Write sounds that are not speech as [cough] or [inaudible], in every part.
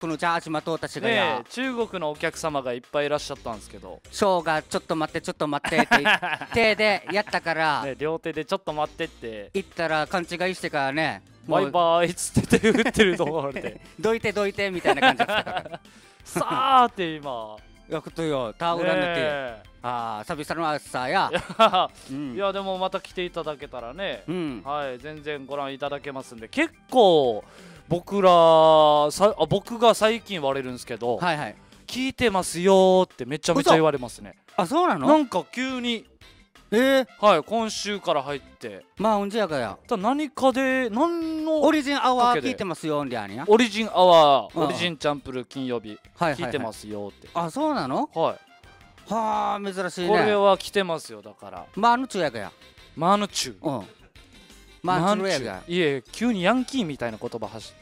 このージマトとたちがね、中国のお客様がいっぱいいらっしゃったんですけどショーがちょっと待ってちょっと待ってって言って [laughs] でやったから、ね、両手でちょっと待ってって言ったら勘違いしてからねバイバイっつって手打ってると思われてどいてどいてみたいな感じだったから [laughs] さあって今やくとよタオルなんってああ久々の朝やいや,、でもまた来ていただけたらね、うん、はい全然ご覧いただけますんで結構僕らさあ僕が最近言われるんですけど、はいはい、聞いてますよってめちゃめちゃ言われますねあそうなのなんか急にえー、はい今週から入ってまあうんじやかや何かで何のオリジンアワー聞いてますよでオリジンアワー、うん、オリジンチャンプル金曜日、はいはいはい、聞いてますよってあそうなのはいはあ珍しいねこれは来てますよだからまあのちゅやかやまあのちゅうんまあのちゅやかやいえ急にヤンキーみたいな言葉走って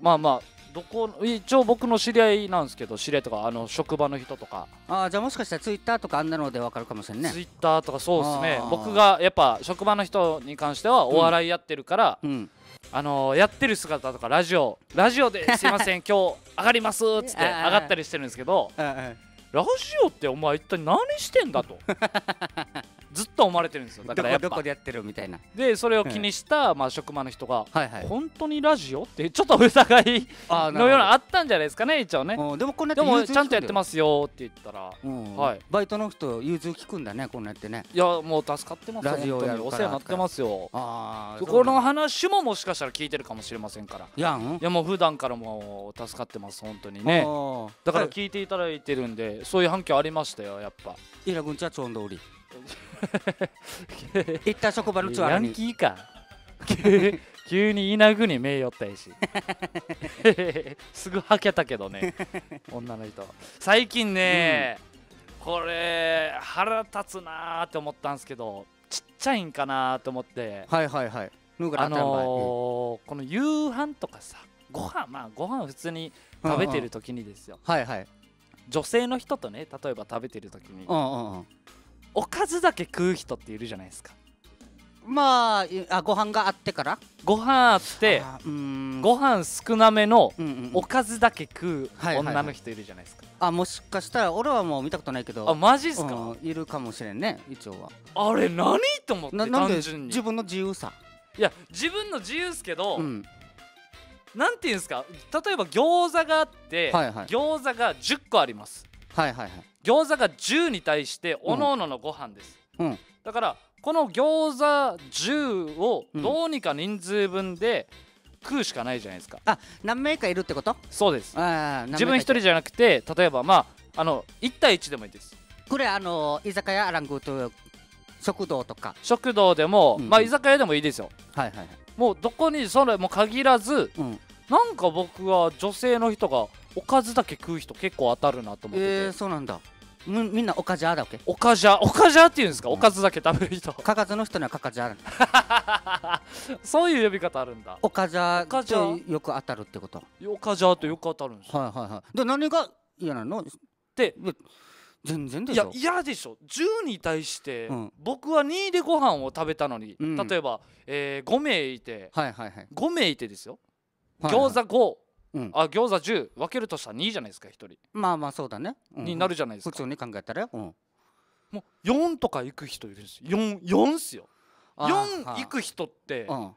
まあまあどこ一応僕の知り合いなんですけど知り合いとかあの職場の人とかああじゃあもしかしたらツイッターとかあんなのでわかるかもしれないツイッターとかそうですね僕がやっぱ職場の人に関してはお笑いやってるから、うんうん、あのー、やってる姿とかラジオラジオですいません今日上がりますっつって [laughs] 上がったりしてるんですけどラジオってお前一体何してんだと [laughs] ずっと思われてるんですよだからやっぱどこでやってるみたいなでそれを気にした、まあ、職場の人が、はいはい、本当にラジオってちょっと疑いのようなあったんじゃないですかね一応ね、でもこんなちゃんとやってますよって言ったら、はい、バイトの人融通聞くんだねこんなやってねいやもう助かってますラジオやお世話になってますよあこの話ももしかしたら聞いてるかもしれませんからやんいやもう普段からも助かってます本当にねだから聞いていただいてるんで、そういう反響ありましたよやっぱイラ君ちはちょんどおり [laughs] 行った職場のツアーヤンキーか [laughs] 急に稲具に目寄ったいし [laughs] すぐはけたけどね女の人最近ね、うん、これ腹立つなーって思ったんですけどちっちゃいんかなーと思ってはいはいはいあのー、この夕飯とかさご飯まあご飯普通に食べてる時にですよ、うんうん、はいはい女性の人とね例えば食べてる時に、うんうん、おかずだけ食う人っているじゃないですかまああご飯があってからご飯あってご飯少なめのおかずだけ食う女の人いるじゃないですか、あもしかしたら俺はもう見たことないけどあマジっすか、うん、いるかもしれんね一応はあれ何と思って単純に自分の自由さいや自分の自由っすけど、うん、なんていうんですか例えば餃子があって、はいはい、餃子が10個ありますはいはいはい餃子が10に対して各々のご飯です、うん、だからこの餃子10をどうにか人数分で食うしかないじゃないですか、あ何名かいるってことそうです自分一人じゃなくて例えばまああの1対1でもいいですこれあの居酒屋アラングと食堂とか食堂でも、うん、まあ居酒屋でもいいですよはいはい、はい、もうどこにそれも限らず、うん、なんか僕は女性の人がおかずだけ食う人結構当たるなと思っててえー、そうなんだみみんなおかじゃだっけおかじゃおかじゃっていうんですか、うん、おかずだけ食べる人かかずの人にはかかじゃ [laughs] そういう呼び方あるんだおかじゃってよく当たるってことおかじゃってよく当たるんですはいはいはいで何が嫌なのって全然でしょいや嫌でしょ10に対して僕は2でご飯を食べたのに、うん、例えば、えー、5名いて、はいはいはい、5名いてですよ、はいはい、餃子うん、あ餃子10分けるとしたら2じゃないですか1人まあまあそうだね、うん、になるじゃないですか普通に考えたら、うん、もう4とか行く人いるんです4 4っすよ4行く人って、うん、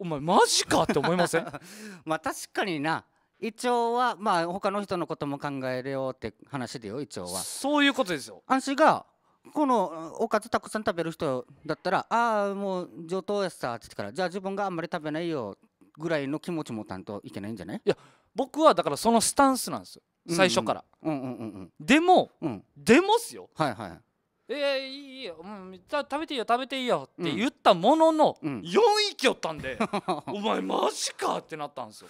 お前マジかって思いません [laughs] まあ確かにな一応はまあ他の人のことも考えるよって話でよ一応はそういうことですよあんしがこのおかずたくさん食べる人だったら「ああもう上等やさ」って言ってから「じゃあ自分があんまり食べないよ」ぐらいの気持ち持たんといけないんじゃないいや僕はだからそのスタンスなんですよ最初から、うんうんうんうんでも、うん、でもっすよはいはいえー、いいよ、うん、食べていいよ食べていいよって言ったものの、うん、4おったんで [laughs] お前マジかってなったんですよ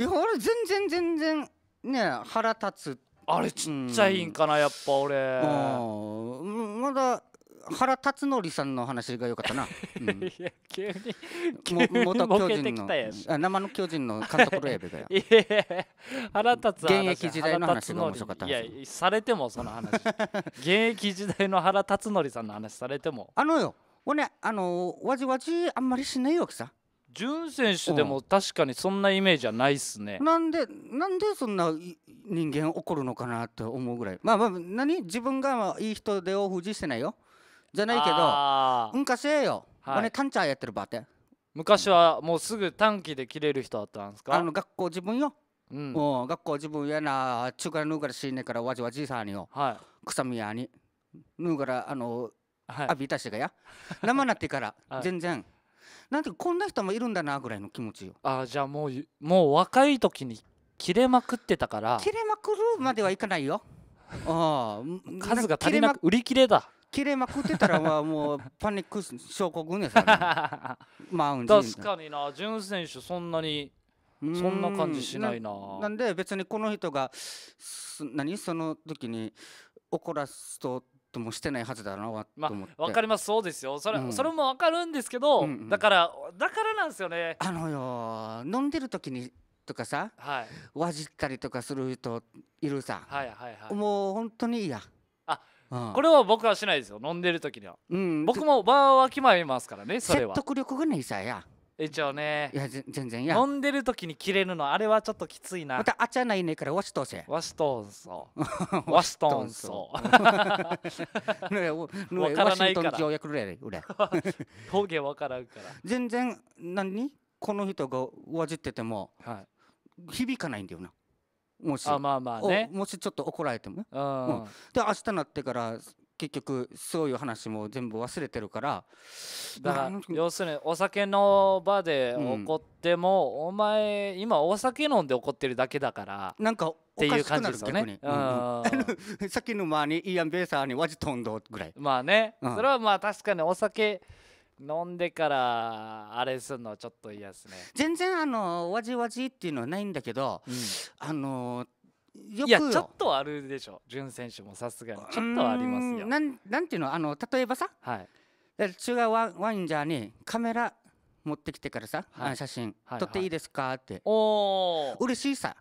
いや俺全然全然ね腹立つあれちっちゃいんかな、うん、やっぱ俺まだ原辰徳さんの話がよかったな、[laughs] うん、いや急に元巨人のあ生の巨人の監督レーベがや原辰 [laughs] 現役時代の話が面白かったいやされてもその話現役時代の原辰徳さんの話されてもあのよ俺あのわじわじあんまりしないわけさ純選手でも確かにそんなイメージはないっすね、なんでなんでそんな人間怒るのかなって思うぐらいまあまあ何自分がいい人でオフじしてないよじゃないけどうんかせよ、はい、俺タンチャーやってるばって昔はもうすぐ短期で切れる人だったんですかあの学校自分ようん、う学校自分やな中からぬうから死ねからわじわじいさんによ、はい、草みやにぬうからあの、はい、浴びたしがや [laughs] 生なってから、[laughs] はい、全然なんてこんな人もいるんだなぐらいの気持ちよあじゃあもうもう若い時に切れまくってたから切れまくるまではいかないよ [laughs] あ数が足りなく売り切れだ切れまくってたらもうパニック症候群です [laughs] マウン確かにな潤選手そんなにそんな感じしないななんで別にこの人が何その時に怒らすとともしてないはずだなわ、まあ、分かりますそうですよそれうん、それも分かるんですけど、うんうん、だからだからなんですよねあのよ飲んでる時にとかさ、はい、わじったりとかする人いるさ、はいはいはい、もう本当にいいやあうん、これは僕はしないですよ飲んでる時には、うん、僕もバーは決まりますからねそれは説得力がないさや一応ねいや全然や飲んでる時に切れるのあれはちょっときついなまたあちゃないねからわしとせわしとんそう [laughs] わしとんそう [laughs] わからないから条約で俺表 [laughs] わからんから全然何この人がわじってても、はい、響かないんだよなもしあまあまあねもしちょっと怒られてもうん、で明日になってから結局そういう話も全部忘れてるからだから要するにお酒の場で怒っても、お前今お酒飲んで怒ってるだけだからなんかっていう感じですよね。[laughs] さっきの間にイアン・ベーサーにわじとんどぐらい。まあね、それはまあ確かにお酒飲んでからあれすんのちょっと嫌ですね全然あのわじわじっていうのはないんだけど、うん、あのよくいやちょっとあるでしょ潤選手もさすがにちょっとありますよなんなんていうのあの例えばさ、はい、だから中華ワインジャーにカメラ持ってきてからさ、はい、写真撮っていいですかって、はいはい、お嬉しいさ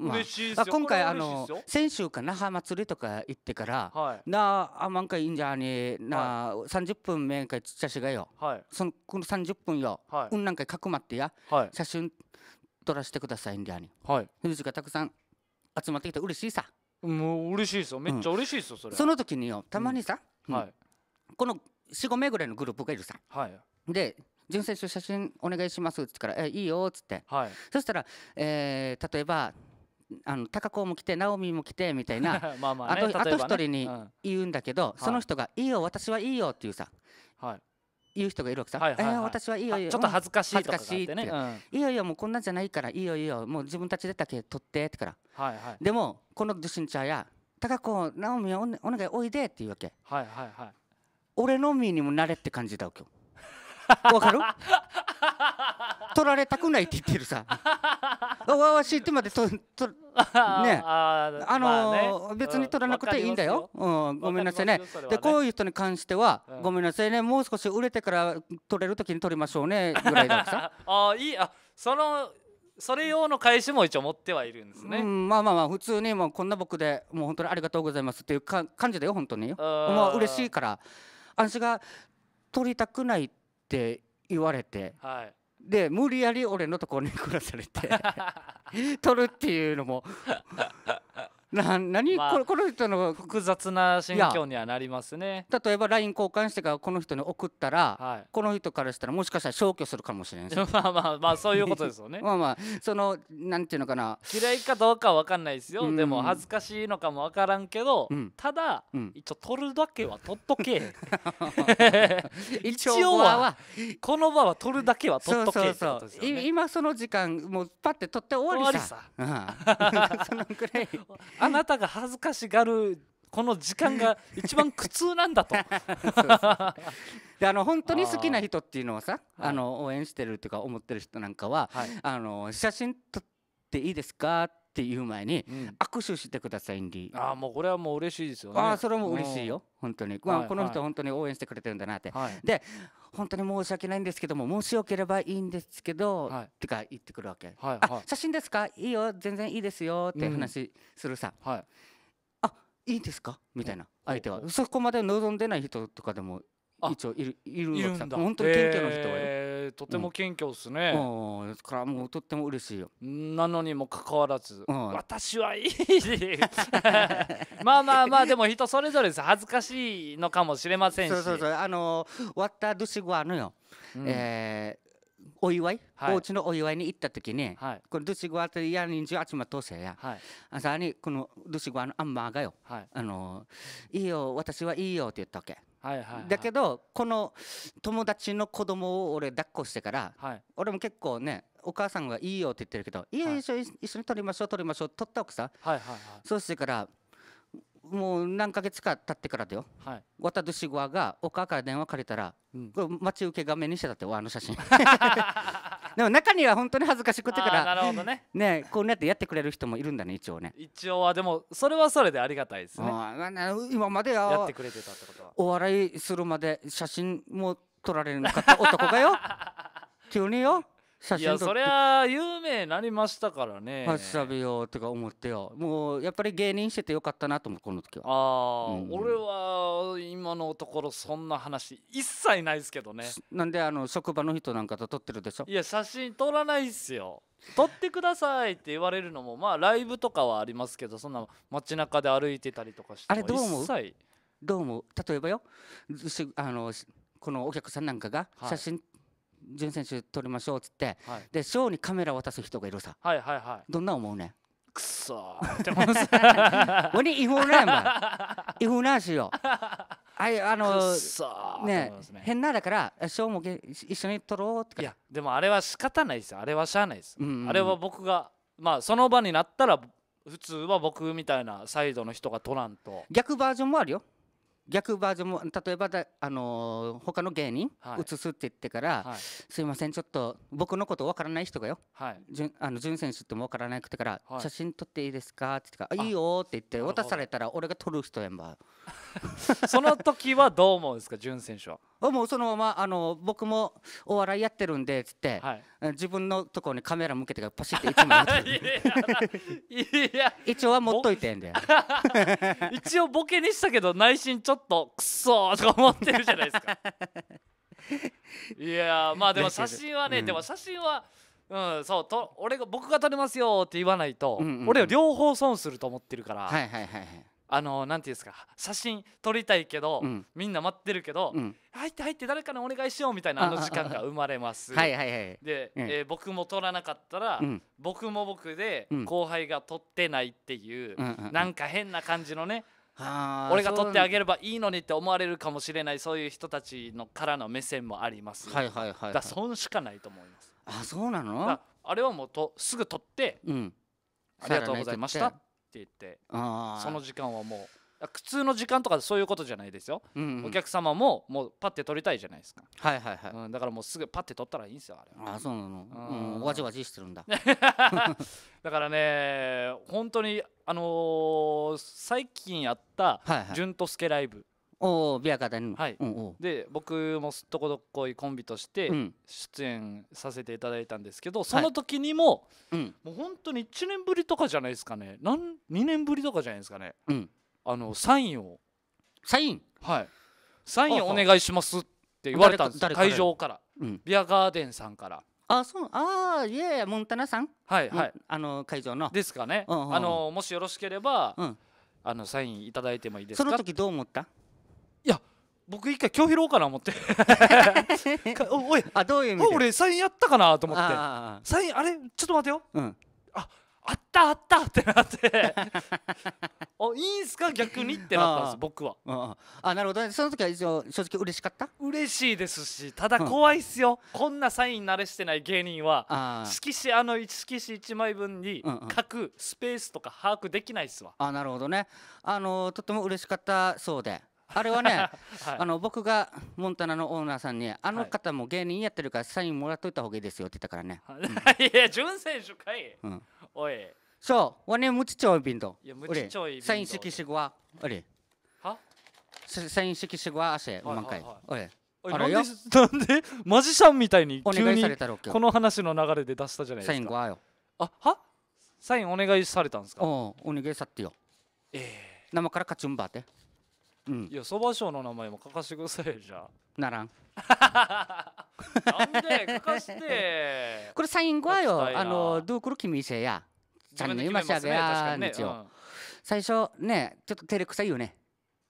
まあ、今回あの先週か那覇祭りとか行ってから、はい、なあ満開いいんじゃねえなあ、はい、30分面会ちっちゃしがよ、はい、そのこの30分よ、はい、うんなんかかくまってや、はい、写真撮らせてくださいんじゃねはい藤がたくさん集まってきて嬉しいさもう嬉しいですよめっちゃ嬉しいですよ、うん、それその時によたまにさ、うんうん、はい、この45名ぐらいのグループがいるさ、はい、で純正書写真お願いしますっつったから「えいいよ」っつって、はい、そしたら、えー、例えば「あの高子も来て直美も来てみたいな [laughs] まあまあ、ね、あと一、ね、人に言うんだけど、うん、その人が「いいよ私はいいよ」っていうさ、はい、言う人がいるわけさ「はいはいはい、えー、私はいいよいいよ」ちょっと恥ずかしいとかってね、うん、いいよいいよもうこんなんじゃないからいいよいいよもう自分たちでだけ取って」ってから、はいはい、でもこの受信者や「高子直美はお,、ね、お願いおいで」って言うわけ、はいはいはい、俺のみにもなれって感じだわけよわかる取られたくないって言ってるさわわしってまでととね [laughs] ああの、ね、別に取らなくていいんだよ、うん、ごめんなさいね、ね、でこういう人に関しては、うん、ごめんなさいねもう少し売れてから取れる時に取りましょうねぐらいださ [laughs] あいいあそのそれ用の返しも一応持ってはいるんですね、うん、まあまあまあ普通にもうこんな僕でもう本当にありがとうございますっていうか感じだよ本当にもう嬉しいから私が取りたくないってって言われて、はい、で無理やり俺のところに来らされて [laughs] 取るっていうのもな何、まあ、このこの人の複雑な心境にはなりますね例えば LINE 交換してからこの人に送ったら、はい、この人からしたらもしかしたら消去するかもしれない [laughs] まあまあまあそういうことですよね [laughs] まあまあそのなんていうのかな嫌いかどうかは分かんないですよ、うん、でも恥ずかしいのかも分からんけど、うん、ただ、うん、一応取るだけは取っとけ [laughs] 一応はこの場は取るだけは取っとけ、そうそうそう今その時間もうパッて取って終わりさわりさ、うん、そのくらいあなたが恥ずかしがるこの時間が [laughs] 一番苦痛なんだとであの本当に好きな人っていうのはさあの応援してるっていうか思ってる人なんかは、はい、あの写真撮っていいですかってっていう前に、握手してくださいんでああもうこれはもう嬉しいですよねああそれも嬉しいよ、本当に、まあ、この人本当に応援してくれてるんだなって、で本当に申し訳ないんですけどももしよければいいんですけど、はい、ってか言ってくるわけ、はいあ写真ですかいいよ全然いいですよって話するさ、はい、あいいですかみたいな相手はそこまで望んでない人とかでも一応いるいるんけだ本当に謙虚な人は、えー、とても謙虚ですね、うん、からもうとっても嬉しいよなのにもかかわらず、うん、私はいい [laughs] まあまあまあでも人それぞれです恥ずかしいのかもしれませんしそうそうそうあの私はあのよ、うん、えーお祝い、はい、お家のお祝いに行った時に、はい、このドゥシゴアとや人参集まっとせや、はい、さらにこのドゥシゴアのアンマーがよ、はい、あのいいよ私はいいよって言ったわけ、はいはい、はい、だけどこの友達の子供を俺抱っこしてから、はい、俺も結構ねお母さんがいいよって言ってるけど、い、いよ一緒,、一緒に撮りましょう撮りましょう撮った奥さん、はいはいはい、そうしてからもう何ヶ月か経ってからだよ、はい、志側がお母から電話借りたら、うん、これ待ち受け画面にしてたってあの写真 [laughs] [laughs] でも中には本当に恥ずかしくてからなるほどねねこうやってやってくれる人もいるんだね一応ね一応はでもそれはそれでありがたいですね今までやってくれてたってことはお笑いするまで写真も撮られるのかった男がよ [laughs] 急によ写い真や撮っそりゃ有名になりましたからねファッシャビとか思ってよもうやっぱり芸人しててよかったなと思うこの時は、ああ、うん俺は今のところそんな話一切ないですけどねなんであの職場の人なんかと撮ってるでしょいや写真撮らないっすよ撮ってくださいって言われるのもまあライブとかはありますけどそんな街中で歩いてたりとかしてあれどう思ううも例えばよあのこのお客さんなんかがはい潤選手撮りましょうっつって、はい、でショーにカメラ渡す人がいるさ、はいはいはい、どんな思うねんくそって思う俺違法なんや [laughs] 違法なしよあいあのねね変なだからショーも一緒に撮ろうとかいやでもあれは仕方ないですよあれはしゃあないです、うんうんあれは僕がまあその場になったら普通は僕みたいなサイドの人が取らんと逆バージョンもあるよ逆バージョンも例えばだ、あのー、他の芸人、映移すって言ってから、はい、すいませんちょっと僕のこと分からない人がよ、はい、じゅあの潤選手っても分からなくてから、はい、写真撮っていいですかって言ってから「いいよ」って言って渡されたら俺が撮る人やんば [laughs] その時はどう思うんですか潤選手はもうそのままあの僕もお笑いやってるんでっつって、はい、自分のところにカメラ向けてパシッていつもやって [laughs] 一応は持っといてんで [laughs] 一応ボケにしたけど内心ちょっとクソとか思ってるじゃないですかいやまあでも写真はね、うん、でも写真はうん、そうと俺が僕が撮れますよって言わないと、うんうんうん、俺は両方損すると思ってるから、はいはいはいはい、あのなんていうんですか写真撮りたいけど、うん、みんな待ってるけど、うん、入って入って誰かにお願いしようみたいなあの時間が生まれます。はいはいはい、で、うん、えー、僕も撮らなかったら、僕も僕で後輩が撮ってないっていう、うん、なんか変な感じのね俺が取ってあげればいいのにって思われるかもしれないそういう人たちのからの目線もあります、はいはいはい、はい、だ損しかないと思いますあそうなのあれはもうとすぐ取って、うん、ありがとうございましたって言ってその時間はもう苦痛の時間とかそういうことじゃないですよ、お客様ももうパッて撮りたいじゃないですかはいはいはい、だからもうすぐパッて撮ったらいいんですよあれあそうなの、うん、わちわちしてるんだ [laughs] だからね本当にあの最近やった「潤とすけライブ」おビアガーデンはい、で僕もすっとこどっこいコンビとして出演させていただいたんですけど、その時にも、はい、もう本当に1年ぶりとかじゃないですかねなん2年ぶりとかじゃないですかね、うん、あのサインをサインはいサインお願いしますって言われたんです会場から、うん、ビアガーデンさんからあそうあいえモンタナさんはいはいあの会場のですかね、あのもしよろしければ、あのサインいただいてもいいですかその時どう思った僕一回今日拾おうかな思って [laughs] おいあどういう意味俺サインやったかなと思ってサインあれちょっと待てよ、うん、ああったあったってなって [laughs] あいいんすか逆にってなったんです僕はあなるほどねその時は一応正直嬉しかった嬉しいですしただ怖いっすよ、うん、こんなサイン慣れしてない芸人は色紙あの色紙1枚分に書くスペースとか把握できないっすわ、あなるほどねあのとても嬉しかったそうであれはね、あの僕がモンタナのオーナーさんに、あの方も芸人やってるからサインもらっといた方がいいですよって言ったからね。[laughs] いや、純選手かい。うん、おい。そう、我ね、むちちょいびンど。むちちょいサイン色しは、あれはサイン色しごは、汗、おまんかい。おい。あれよなんでマジシャンみたいに急にこの話の流れで出したじゃないですかサインはよあはサインお願いされたんですかおお願いさってよええー、生から勝ちんばってうん、いやそば賞の名前も書かしてくださいじゃあならんなんで書かして [laughs] これサイン後はよあのどうくる君せやちゃんの今しゃべやんですよ、うん、最初ねちょっと照れくさいよね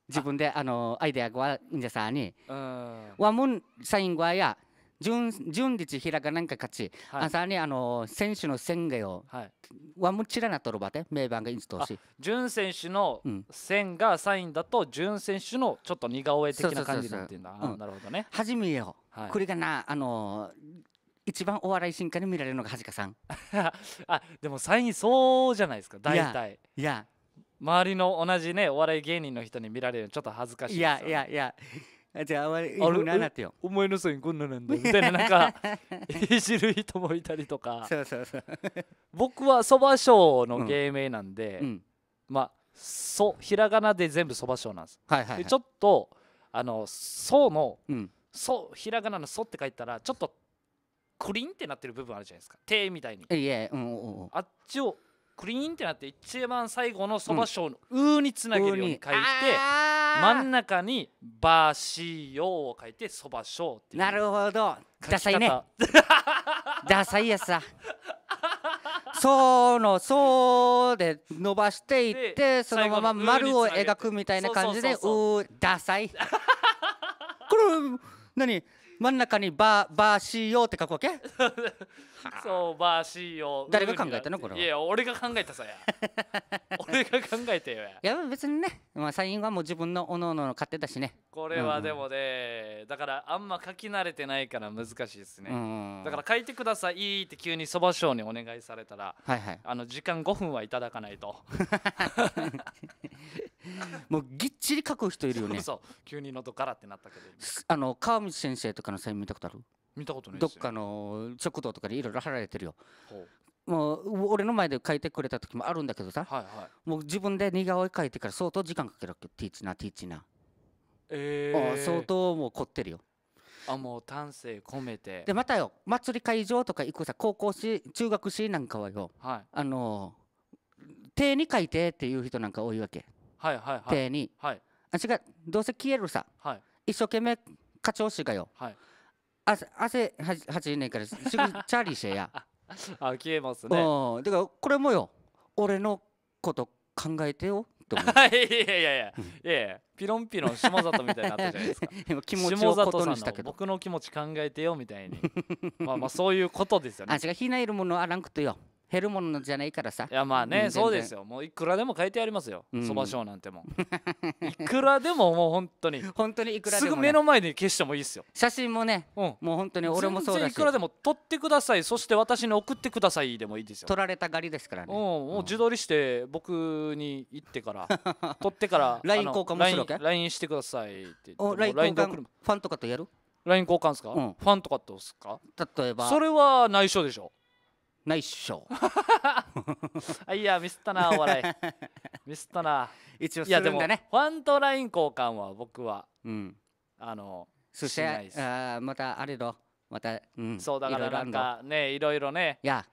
自分であのアイデアがいんじゃさに、うん、わもんサイン後や純純日ひらがなんか勝ち、はい、あさにあの選手の宣言を、はい、はむちらなとるばて、名番がいつとし。純選手の線がサインだと、純選手のちょっと似顔絵的な感じになってんだ。なるほどね。はじめよ、はい、これがな、あの一番お笑い進化に見られるのがはじかさん [laughs] あでもサインそうじゃないですか大体いや周りの同じねお笑い芸人の人に見られるのちょっと恥ずかしい、ね、いやいやいやじゃあ俺7ってよお前のせいにこんななんだみたいななんか [laughs] いじる人もいたりとかそうそうそう僕はそば賞の芸名なんで、うんうん、まあそひらがなで全部そばうなんです、はいはい、はい、ちょっとあの「そ」の「うん、そ」ひらがなの「そ」って書いたらちょっとクリンってなってる部分あるじゃないですか「て」みたいにいえ、うん、あっちをクリンってなって一番最後のそばうの「う」につなげるように書いて、うん真ん中にばしようを書いてそばしょうってなるほどダサいねダサいやさそうのそうで伸ばしていってそのまま丸を描くみたいな感じでうダサいこれ何真ん中にバーバーシーヨーって書くわけ [laughs] そうバーシーヨー誰が考えたのこれはいや俺が考えたさや [laughs] 俺が考えてよやいや別にね、まあ、サインはもう自分のおのおのの勝手だしねこれはでもね、うんだからあんま書き慣れてないから難しいですね、うんだから書いてくださいって急にそば賞にお願いされたら、はいはい、あの時間5分はいただかないと [laughs] [laughs] もうぎっちり書く人いるよねそうそう急に喉からってなったけどあの川道先生とかのサイン見たことある見たことないどっかの食堂とかでいろいろ貼られてるよもう俺の前で書いてくれた時もあるんだけどさ、はいはい、もう自分で似顔絵書いてから相当時間かけるわけティーチなティーチなえー、ああ相当もう凝ってるよあもう丹精込めてでまたよ祭り会場とか行くさ高校し中学しなんかはよ、はい、あの手に書いてっていう人なんか多いわけ手に、はい、あ違うどうせ消えるさ、はい、一生懸命課長しがよ、はい、汗汗はじからすぐチャーリーしてや [laughs] あ消えますねうんだからこれもよ俺のこと考えてよと思 [laughs] いやいやいやいやいやいやピロンピロン下里みたいになったじゃないですか [laughs] 気持ちをことにしたけど僕の気持ち考えてよみたいにまあまあそういうことですよねあ違うひないるものあらんくてよ減るものじゃないからさいやまあね、うん、そうですよもういくらでも書いてありますよそば賞なんても [laughs] いくらでももう本当に本当にいくらでも、ね、すぐ目の前で消してもいいですよ写真もね、うん、もう本当に俺もそうだしいくらでも撮ってくださいそして私に送ってくださいでもいいですよ撮られたがりですからねもう自撮りして僕に行ってから [laughs] 撮ってから LINE 交換もするわけ LINE してくださいってお LINE 交換ファンとかとやる LINE 交換ですか、うん、ファンとかとすか例えばそれは内緒でしょないっしょ。あ [laughs] いやミスったなお笑い [laughs] ミスったな一応するんだねいやでもファンとライン交換は僕は、うん、あのそしあまたあれだまた、うん、そうだからなんかねいろいろねいや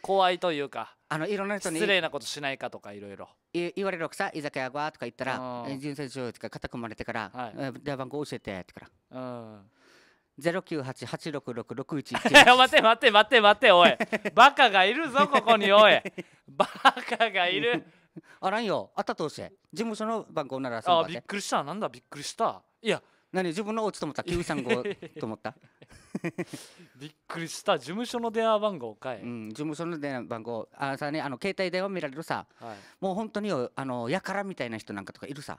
怖いというかあのいろんな人に失礼なことしないかとかいろいろ言われるくさ居酒屋はとか言ったら「人生上とか肩組まれてから、はい、電話番号教えて」ってから、うんゼロ九八八六六六一や、[laughs] 待て待て待て待ておい。[laughs] バカがいるぞここにおい。[laughs] バカがいる。あらんよ。あったとして。事務所の番号ならさ。あびっくりした。なんだびっくりした。いや。何自分のお家と思った九三五と思った。びっくりした。事務所の電話番号かい。うん。事務所の電話番号。あさねあの携帯電話見られるさ。はい、もう本当にあのやからみたいな人なんかとかいるさ。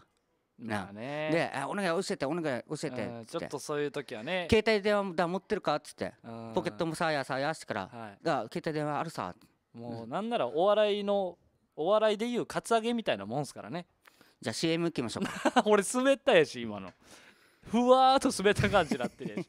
なあねであ「お願い教えてお願い教えて」ちょっとそういう時はね携帯電話だ持ってるか?」っつってポケットもさやさやしてから「携帯電話あるさ」もうなんならお笑いのお笑いでいうカツアゲみたいなもんすからねじゃあ CM 行きましょうか [laughs] 俺滑ったやし今のふわーっと滑った感じになってる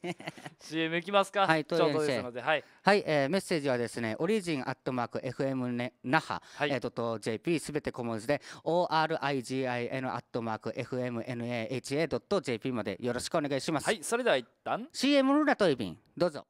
CM い [laughs] きますかはいちょうどですのではい、はいえー、メッセージはですねオリジンアットマーク FM ね那覇、はい、えー、とッ JP すべて小文字で ORIGIN アットマーク FMNAHA ド JP までよろしくお願いしますはいそれでは一旦 CM ルーラトイビンどうぞ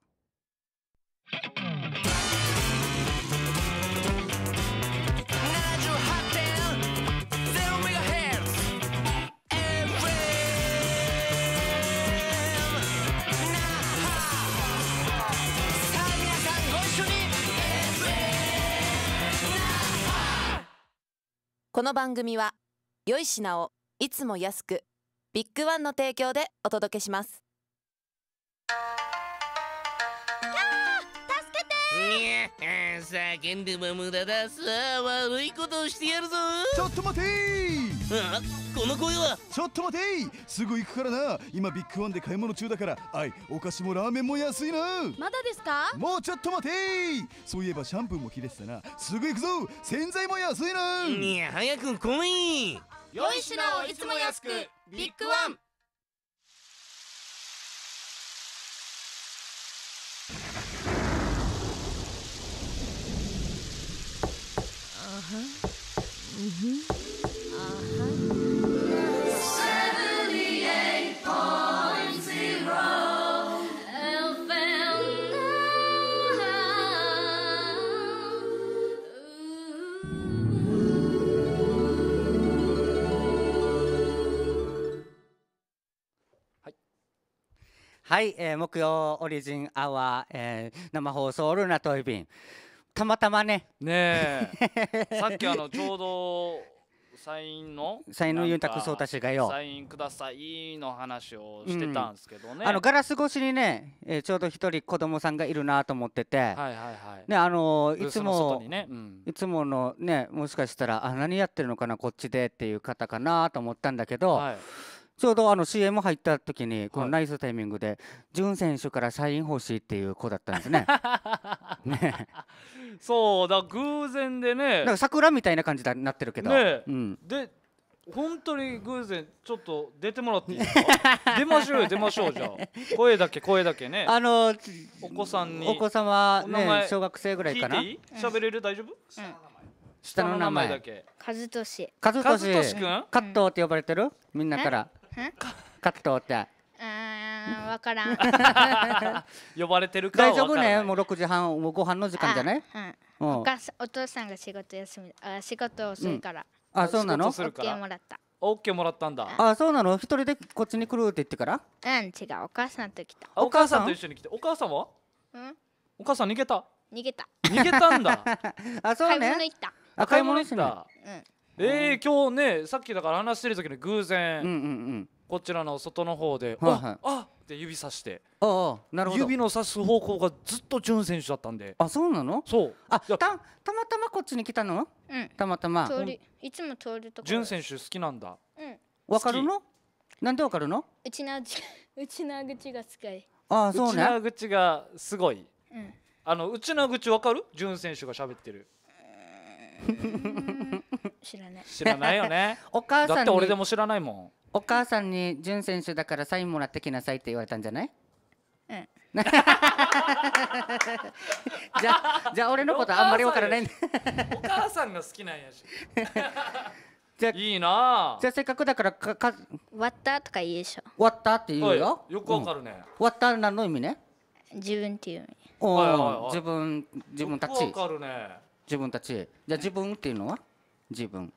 この番組は良い品をいつも安くビッグワンの提供でお届けします。や叫んでも無駄ださあ悪いことをしてやるぞちょっと待てあこの声はちょっと待てすぐ行くからな今ビッグワンで買い物中だからあいお菓子もラーメンも安いなまだですかもうちょっと待てそういえばシャンプーも切れてたなすぐ行くぞ洗剤も安いないや早く来いよい品をいつも安くビッグワンはい、えー、木曜オリジンアワー、えー、生放送ルナトイビンたまたまねねえ [laughs] さっきあのちょうどサインのサインのユンタクソーたちがよサインくださいの話をしてたんですけどね、うん、あのガラス越しにね、えー、ちょうど一人子供さんがいるなと思ってて、はいはいはい、ねあのー、いつも、ねうん、いつものねもしかしたらあ何やってるのかなこっちでっていう方かなと思ったんだけど、はい、ちょうどあの CM 入った時にこのナイスタイミングで、はい、ジ選手からサイン欲しいっていう子だったんですね。[laughs] ねそうだ偶然でねなんか桜みたいな感じになってるけど、ねうん、で本当に偶然ちょっと出てもらっていいですか [laughs] 出ましょうよ出ましょうじゃあ声だけ声だけねあのお子さんにお子様ね小学生ぐらいかな喋れる大丈夫、うん、下の名前だけ和俊和俊君カットって呼ばれてるみんなからカットってわからん [laughs] 呼ばれてるか大丈夫ねもう六時半もうご飯の時間じゃないうん、お母さんお父さんが仕事休みあ仕事をするから、うん、あそうなのオッケーもらったオッケーもらったんだあそうなの一人でこっちに来るって言ってからうん違うお母さんと来たお母さんと一緒に来てお母さんはうんお母さん逃げた逃げた逃げたんだ [laughs] あそうね買い物行ったあ買い物行った、うん、えー、今日ねさっきだから話してる時に偶然、うんうんうん、こちらの外の方で、はいはい、あって指さしてああなるほど指の指す方向がずっとチュン選手だったんであそうなのそうあたたまたまこっちに来たの、うん、たまたま通りいつも通るとこチュン選手好きなんだうんわかるのなんでわかるのうちなうちな口がす使いああそうねうちな口がすごい、うん、あのうちな口わかるチュン選手が喋ってる [laughs] 知らない知らないよね [laughs] お母さんだって俺でも知らないもんお母さんに潤選手だからサインもらってきなさいって言われたんじゃないうん [laughs] じゃじゃあ俺のことあんまりわからないんだお母さんが好きなんやし [laughs] じゃいいなじゃあせっかくだからかかわったとか言うでしょわったって言うよよくわかるね、わった何の意味ね自分っていう意味おお、はいはい、自分自分たちよくわかるね自分たちじゃあ自分っていうのは自分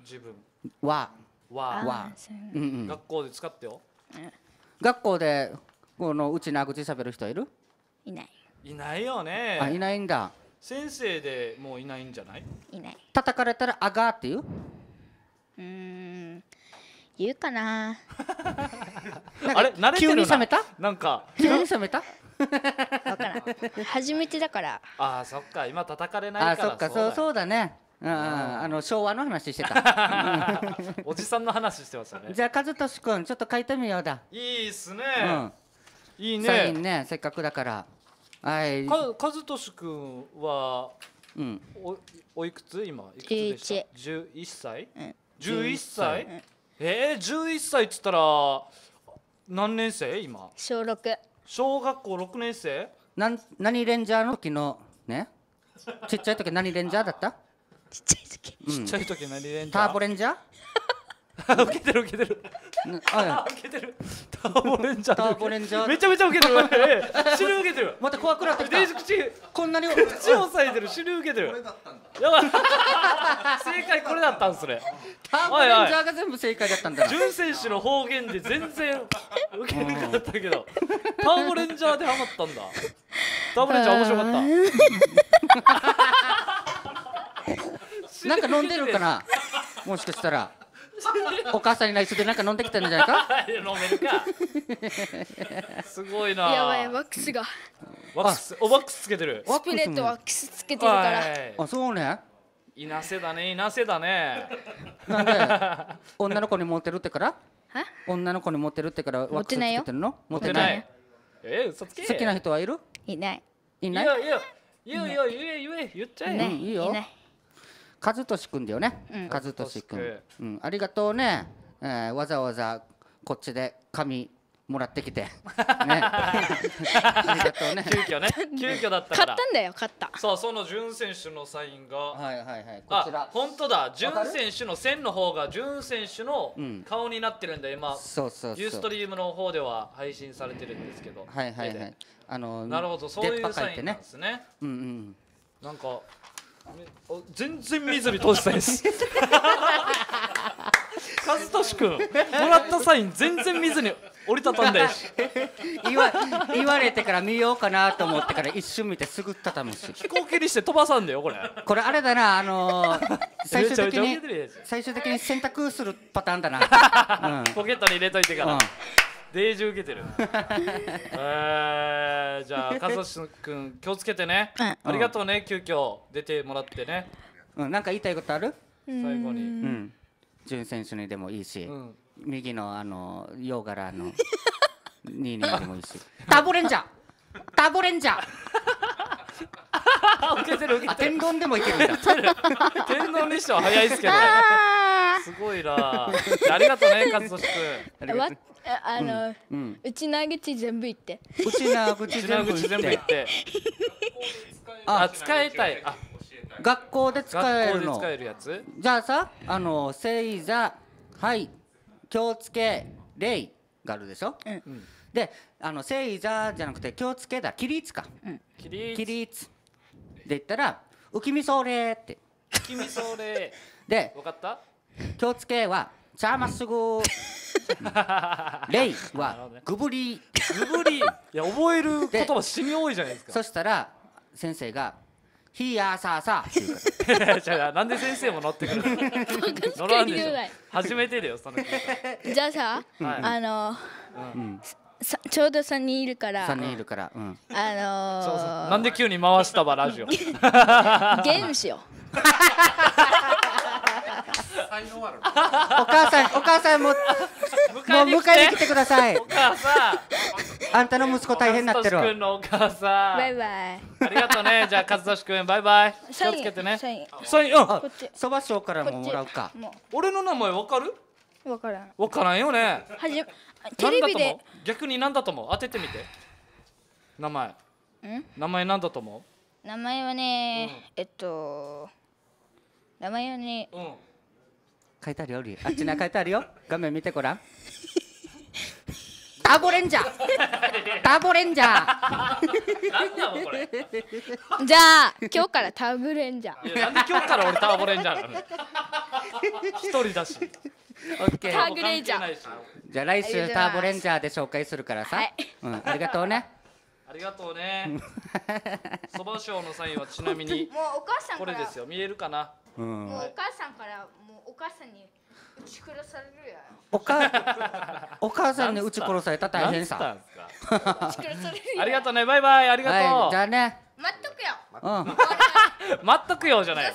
自分はわわ、うんうん、学校で使ってよ学校でこのうちな口しゃべる人いるいないいないよねあいないんだ先生でもういないんじゃないいない叩かれたらあがっていううん言うかな [laughs] あれ慣れ急に冷めたなんか急に冷めた初めてだからああそっか今叩かれないからあそっかそうそうだねあの昭和の話してた [laughs] おじさんの話してましたねじゃあ和俊君ちょっと書いてみようだいいっすね、うん、いいねサインねせっかくだからはいか和俊君は、うん、おおいくつ今いくつで11 11歳、十一11歳、ええー、11歳っつったら何年生今小6小学校6年生なん何レンジャーの時のねちっちゃい時何レンジャーだったちっちゃい時。ちっちゃい時何レンジャーターボレンジャー受けてる受けてる。あ受けてる。ターボレンジャー。ターボレンジャー。めちゃめちゃ受けてる。死ぬ受けてる。また怖くなってきた。口こんなに口押さえてる。死ル受けてる。これだったんだ。やば正解これだったんそれ。ターボレンジャーが全部正解だったんだ。純選手の方言で全然受けなかったけど、ターボレンジャーでハマったんだ。ターボレンジャー面白かった。なんか飲んでるかなもしかしたらお母さんに内緒でなんか飲んできたんじゃないか飲めるかすごいなやばいワックスがワックスおワックスつけてるスプレットワックスつけてるからあそうねいなせだねいなせだねなんで女の子にモテるってから女の子にモテるってからワックスつけてるのモテないえ嘘つけ好きな人はいるいないいないいやいやいやいや言え言え言っちゃえいいよいない和俊んだよね、うん、和俊君、うん、ありがとうね、えー、わざわざこっちで紙もらってきてねありがとうね急遽ね急遽だったから買ったんだよ買ったさあその潤選手のサインがはいはいはいこちら本当だ潤選手の線の方が潤選手の顔になってるんで今そうそうジューストリームの方では配信されてるんですけどはいはいはいあのなるほどそういうサインなんですね、ね、うんうんなんか全然見ずに通したいです [laughs] 和俊君もらったサイン全然見ずに折りたたんだし言わ言われてから見ようかなと思ってから一瞬見てすぐた畳むし飛行機にして飛ばさんだよこれこれあれだなあのー、[laughs] 最終的に最終的に選択するパターンだな、[laughs] うん、ポケットに入れといてから、うんデージ受けてるえー、じゃあかさしくん気をつけてね、うん、ありがとうね急遽出てもらってねうん、なんか言いたいことある最後にうん潤選手にでもいいし、うん、右のあの洋柄の [laughs] ニーニーでもいいしダブレンジャーダブレンジャー受けてる受けてる天丼でもいけるんだ [laughs] 天丼にしては早いですけど、すごいなありがとうね勝利君わあの、うん、内な口全部いってうちな口全部全部言ってあ使いたいあ学校で使えるのじゃあさあの「せいざはい気をつけれい、があるでしょ、ううんであの「せいざ」じゃなくて「気をつけだ」「起立」か「起立」起立で言ったら「浮きみそれ」って「浮きみそれ」[laughs] で「分かった気をつけ」は「ちゃまっすぐ」レ [laughs] イはグブリグブリいや覚える言葉死に多いじゃないですかそしたら先生が「ヒーヤーサーサー」って言なんで先生も乗ってくるの [laughs] 乗らんでしょ初めてだよそのじゃあさ、はい、あの、うん、ちょうど三人いるから三人いるから、うん、あのー、そうそうなんで急に回したばラジオ [laughs] ゲームしよう才能あるお母さんお母さんももう迎えに来てくださいお母さんあんたの息子大変になってる君のお母さんバイバイありがとうねじゃあ和くん、バイバイ気をつけてねサインサインうんそば賞からももらうか俺の名前わかるわからんわからんよねはじテレビで逆に何だと思う当ててみて名前名前何だと思う名前はね、えっと名前はね、書いてあるよりあっちに書いてあるよ [laughs] 画面見てごらんターボレンジャー [laughs] ターボレンジャー [laughs] じゃあ今日からターボレンジャーなんで今日から俺ターボレンジャーなの一人だしオッケーターグレンジャーじゃあ来週ターボレンジャーで紹介するからさ、はい、うん、ありがとうね [laughs] ありがとうねそばショーの際はちなみに [laughs] もうお母さんこれですよ見えるかな、うん、もうお母さんからもうお母さんに打ち殺されるやおか [laughs] お母さんに打ち殺された大変さありがとうねバイバイありがとう、はい、じゃあね待っとくよ、うん、待っとくよじゃない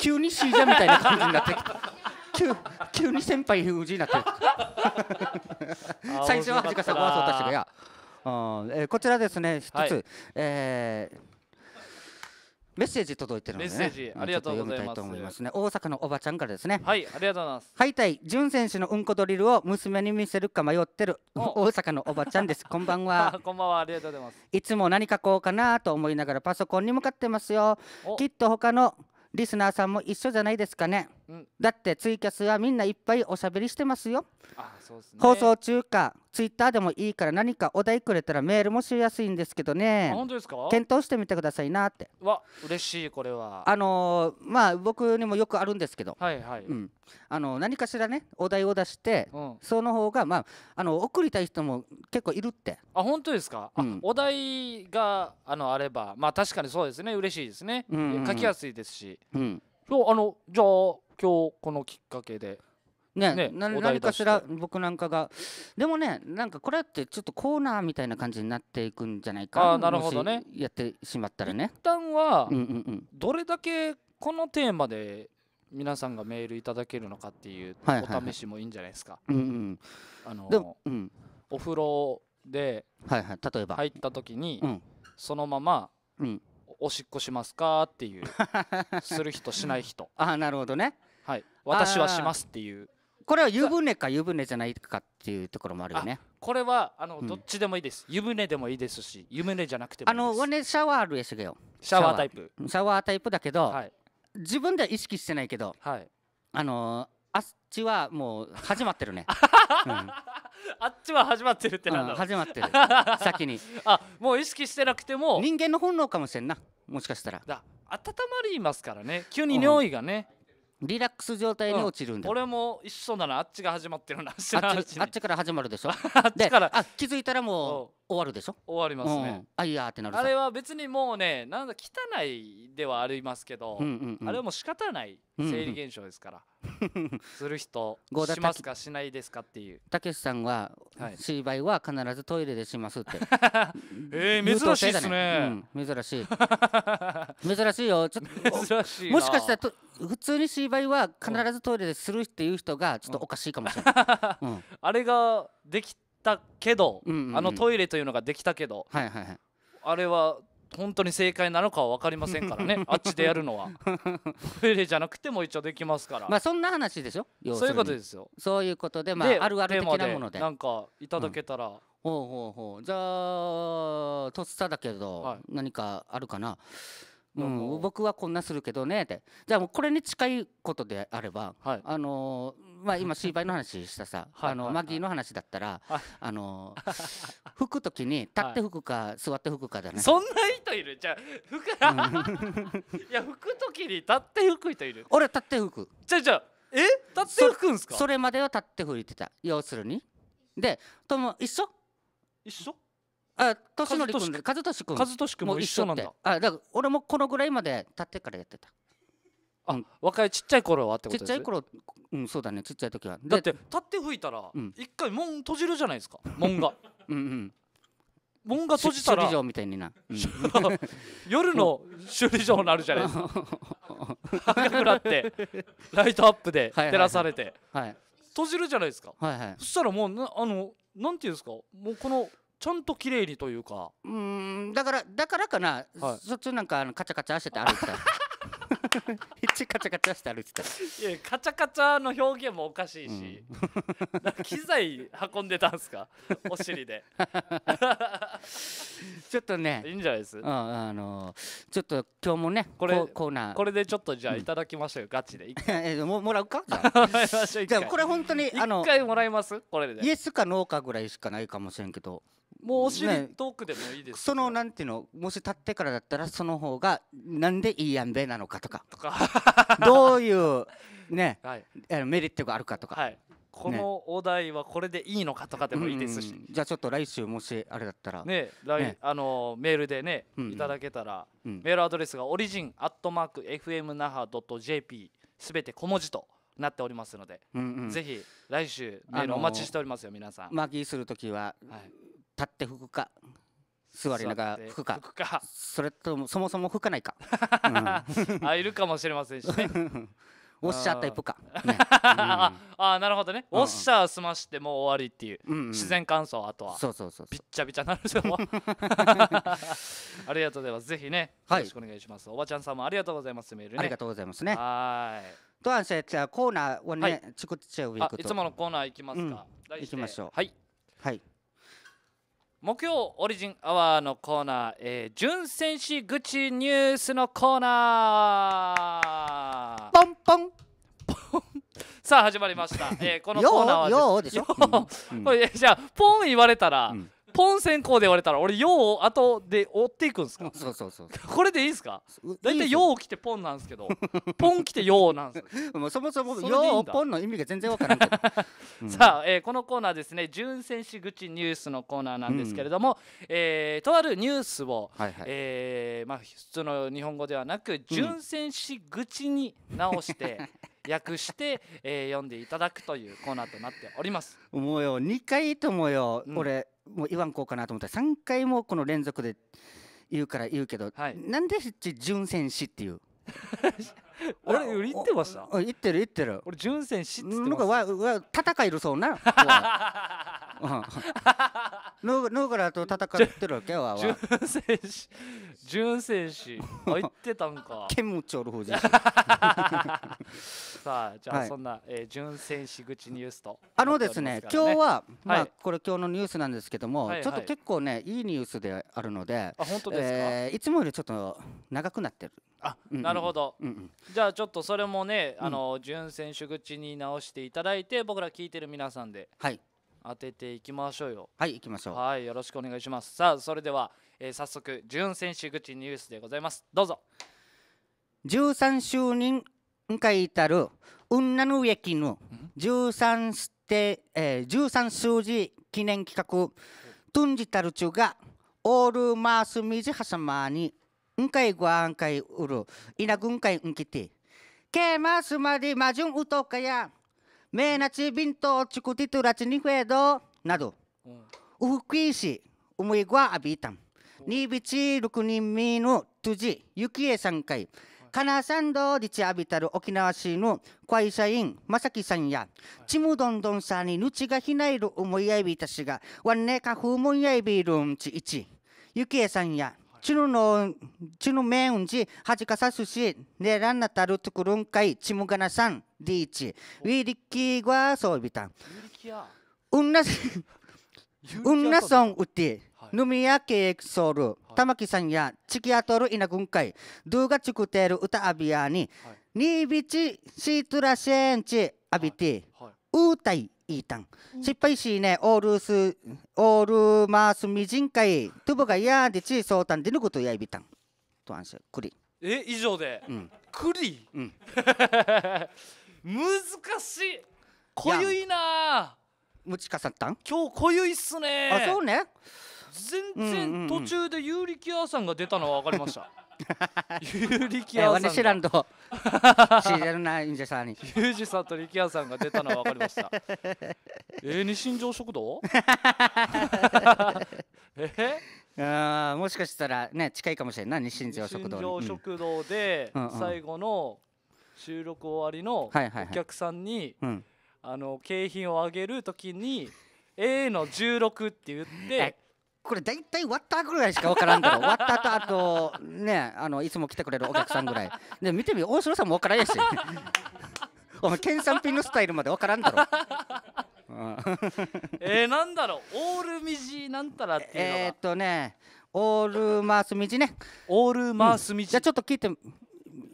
急に C じゃみたいな感じになってきた急急に先輩風になって最初は恥かさごわそうがや、えー、こちらですね一つ、はい、えーメッセージ届いてるので、ね、メッセージありがとうございます。ますね、大阪のおばちゃんからですね。はい、ありがとうございます。敗退、潤選手のうんこドリルを娘に見せるか迷ってる大阪のおばちゃんです。こんばんは。こんばんは、ありがとうございます。いつも何書こうかなと思いながらパソコンに向かってますよ。きっと他のリスナーさんも一緒じゃないですかね、うん、だってツイキャスはみんないっぱいおしゃべりしてますよ、ね、放送中かツイッターでもいいから何かお題くれたらメールもしやすいんですけどね本当ですか検討してみてくださいなってわ嬉しいこれはあのー、まあ僕にもよくあるんですけどはいはい、うん、あの何かしらねお題を出して、うん、その方がまああの送りたい人も結構いるってあ本当ですか、うん、お題があのあればまあ確かにそうですね嬉しいですね、うんうんうん、書きやすいですし、うん、そうあのじゃあ今日このきっかけでねね何かしら僕なんかがでもねなんかこれってちょっとコーナーみたいな感じになっていくんじゃないかあなるほどねやってしまったらね一旦は、うんうんうん、どれだけこのテーマで皆さんがメールいただけるのかっていうお試しもいいんじゃないですか。はいはいはい、うんうん、うん、お風呂で、はいはい、例えば入った時に、うん、そのまま、うん、おしっこしますかっていう [laughs] する人しない人。あなるほどね。はい、私はしますっていうこれは湯船か湯船じゃないかっていうところもあるよねこれはあの、どっちでもいいです湯船でもいいですし湯船じゃなくてもいいですあのシャワーあるやしよシャワータイプシャワータイプだけど、はい、自分では意識してないけど、はい、あのあっちはもう始まってるね、[laughs] うん、あっちは始まってるってなんだ、うん、始まってる [laughs] 先にあもう意識してなくても人間の本能かもしれんなもしかしたらだ温まりますからね急に尿意がね、うんリラックス状態に落ちるんだ、うん、俺も一緒ならあっちが始まってるなあっちあっちから始まるでしょ [laughs] あっちからあ気づいたらもう終わるでしょ終わりますね、うん、あいやってなるあれは別にもうねなんか汚いではありますけど、うんうんうん、あれはもう仕方ない生理現象ですから、うんうん [laughs] する人しますかしないですかっていうたけしさんは、はい、芝居は必ずトイレでしますって [laughs] えー、珍しいですね、うん、珍しい [laughs] 珍しいよちょっと珍しいもしかしたらと普通に芝居は必ずトイレでするっていう人がちょっとおかしいかもしれない、うんうん、あれができたけど、うんうんうん、あのトイレというのができたけど、はいはいはい、あれは本当に正解なのかは分かりませんからね [laughs] あっちでやるのはトイレじゃなくても一応できますからまあそんな話でしょそういうことですよそういうことでまああるある的なものでなんかいただけたら、うん、ほうほうほうじゃあとっさだけど、はい、何かあるかなうん、僕はこんなするけどねってじゃあもうこれに近いことであれば、はい、あのーまあ今シー [laughs] の話したさ、あのマギーの話だったら、あの吹くときに立って吹くか座って吹くかだね。そんな人いる？じゃ吹く [laughs] いや吹くときに立って吹く人いる？俺立って吹く。じゃじゃえ立って吹くんですかそ？れまでは立って吹いてた。要するに。で、とも一緒？一緒？あ、としのり君で、和俊君。和俊君も一緒なんだ。あ、だから俺もこのぐらいまで立ってからやってた。あ、若いちっちゃい頃はってことちっちゃい頃うんそうだねちっちゃい時はだって立って吹いたら、うん、一回門閉じるじゃないですか門がうんうん門が閉じたら首みたいにな、うん、[laughs] 夜の修理場になるじゃないですか赤くなってライトアップで照らされて、はい、はい、閉じるじゃないですか、はいはい、そしたらもうなあのなんていうんですかもうこのちゃんと綺麗にというかうんだからだからかな、はい、そっちなんかあのカチャカチャしてて歩いてためっちカチャカチャして歩いてたいやカチャカチャの表現もおかしいし、うん、機材運んでたんですかお尻で [laughs] ちょっとねいいんじゃないですうん、あのー、ちょっと今日もねこれコーナーこれでちょっとじゃいただきましょうよ、うん、ガチで [laughs] えももらうか [laughs] じゃあこれ本当にあの一回もらいますこれでイエスかノーかぐらいしかないかもしれんけどもうお尻トークでもいいです、ね、そのなんていうのもし立ってからだったらその方がなんでいいやんべなのかとか [laughs] どういうね、はい、メリットがあるかとか、はい、このお題はこれでいいのかとかでもいいですし、ねうんうん、じゃあちょっと来週もしあれだったらね来、ね、あのメールでね、いただけたら、うん、メールアドレスがオリジンアットマーク FM 那覇 .jp すべて小文字となっておりますので、うんうん、ぜひ来週メールお待ちしておりますよ、皆さん。マギする時は、はい立って吹くか座りながら吹くかそれともそもそも吹かないか、う [laughs] ん、あいるかもしれませんしねオ [laughs] ッシャータイプか、ねああなるほどね、おっしゃシ済ましてもう終わりっていう、うんうん、自然乾燥あとはそうそうそうびっちゃびちゃなるでも [laughs] ありがとうございますぜひね、はい、よろしくお願いしますおばちゃんさんもありがとうございますメールねありがとうございますねはいとはせじゃあコーナーをね、はい、チっちェウィークといつものコーナーいきますか、うん、いきましょうはいはい木曜オリジンアワーのコーナー、えー、純戦士愚痴ニュースのコーナーポンポン [laughs] さあ始まりました、えー、このコーナーはよーよでしょ、[laughs] これじゃあポン言われたら、うんポン先行で言われたら俺よう後で追っていくんですかそうそうそうこれでいいですか大体よう来てポンなんですけどポン来てようなんですもうそもそもようポンの意味が全然わからんい、[laughs] うん、さあ、えー、このコーナーですね純選手口ニュースのコーナーなんですけれども、うん、えー、とあるニュースを、はいはい、えー、まあ、普通の日本語ではなく純選手口に直して、う [laughs] ん訳して、えー、読んでいただくというコーナーとなっておりますもうよ二回ともよ、うん、俺もう言わんこうかなと思ったら3回もこの連続で言うから言うけど、はいなんで純戦士っていう [laughs] 俺言ってました言ってる言ってる俺純選知ってなんかわわ戦いるそうなわ [laughs] うんぬからと戦ってるわけはわす純選手純選手あ言ってたんか [laughs] 剣持ちおる方じゃさあじゃあそんな、はい、えー、純選手口ニュースと、あのですね今日はまあ、これ今日のニュースなんですけども、はいちょっと結構ねいいニュースであるのであ本当ですか、えー、いつもよりちょっと長くなってるあ、うんうん、なるほど、うんうん、じゃあちょっとそれもねあの、うん、純選手口に直していただいて僕ら聞いてる皆さんではい当てていきましょうよはい行きましょうはいよろしくお願いしますさあそれでは、えー、早速準選手口ニュースでございますどうぞ13周年書いてたる雲南駅の13しテ、えー、13数字記念企画トンジタルチュがオールマース水はさまにうんかいごあんかいうるいなぐんかいうんきてけまスまでまじゅんうとかやめなちびんとちくてとらちにふえどなどうふくいし思いごあびいたんにびち6人みのとじゆきえさんかい金山道立ち浴びたる沖縄市の会社員正木さんやちむどんどんさんにぬちがひないる思いやいびたしがわんねかふもんやいびるんちいちゆきえさんやちぬのちぬめんちはじかさすしねらんなたるとくるんかいちむがなさんりいちウィリキがそうびたうんな [laughs] うんなそんうてぬみやけそうる玉木さんやチキアトルイナ軍会ドゥガチクテいる歌アビアに、ニービチシートラシェンチアビティ、ウータイイータン失敗しねオールスオールマースミジン会トゥボがやでちそうたんでヌグトヤイビタン。とあんしクリ。え以上で、うん、クリ、うん、[laughs] 難しい濃ゆいなむちかさん今日濃ゆいっすねあそうね全然途中でユーリキアさんが出たのは分かりました。[laughs] ユーリキアさん。私らんと。知らないんじゃさに。[laughs] ユージさんとリキアさんが出たのは分かりました。[laughs] えー、に新庄食堂。えあもしかしたらね近いかもしれないな日進上食堂食堂で、最後の収録終わりのお客さんに、あの景品をあげるときに A の16って言ってこれ大体終わったぐらいしか分からんだろ終わった後あとねあのいつも来てくれるお客さんぐらいで見てみ大城さんも分からんやし [laughs] お前ケンさんピンのスタイルまで分からんだろえー、なんだろうオールミジなんたらっていうのえー、っとねオールマースミジねオールマースミジ、うん、じゃあちょっと聞いて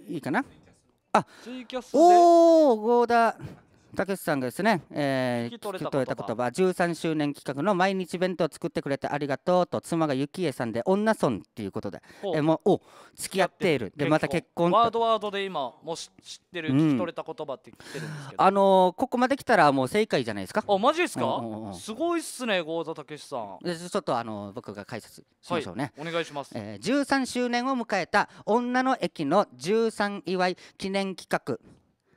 いいかなあっおおゴーダーたけしさんがですね、えー、聞き取れた言葉13周年企画の毎日弁当作ってくれてありがとうと妻がゆきえさんで女村っていうことで、えー、もうお付き合っているでまた結婚ワードワードで今もう知ってる、うん、聞き取れた言葉って言ってるんですけどあのー、ここまで来たらもう正解じゃないですかあマジですか、うんうんうん、すごいっすね郷田たけしさんでちょっとあのー、僕が解説しましょうね、はい、お願いします、えー、13周年を迎えた女の駅の13祝い記念企画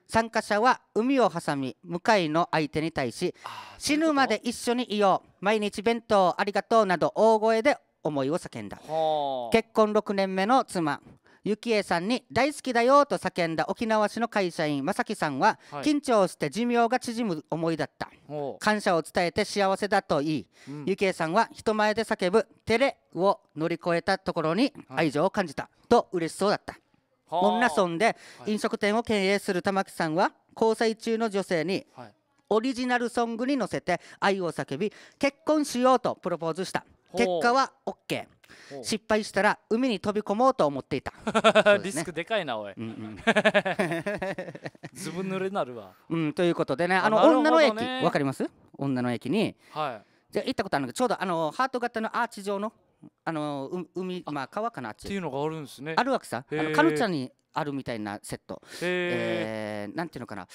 参加者は海を挟み向かいの相手に対し死ぬまで一緒にいよう毎日弁当ありがとうなど大声で思いを叫んだ結婚6年目の妻幸恵さんに大好きだよと叫んだ沖縄市の会社員正樹さんは緊張して寿命が縮む思いだった感謝を伝えて幸せだと言い、幸恵さんは人前で叫ぶ「照れ」を乗り越えたところに愛情を感じたと嬉しそうだった恩納村で飲食店を経営する玉木さんは交際中の女性にオリジナルソングに乗せて愛を叫び結婚しようとプロポーズした結果は OK 失敗したら海に飛び込もうと思っていた、[laughs] ね、リスクでかいなおい、うん [laughs] ずぶ濡れなるわ、うん、ということでねあの女の駅わ、かります女の駅に、はい、じゃ行ったことあるんで、ちょうどあのハート型のアーチ状のあの海まあ川かなっていうのがあるんですねあるわけさあのカルチャーにあるみたいなセットえー、なんていうのかな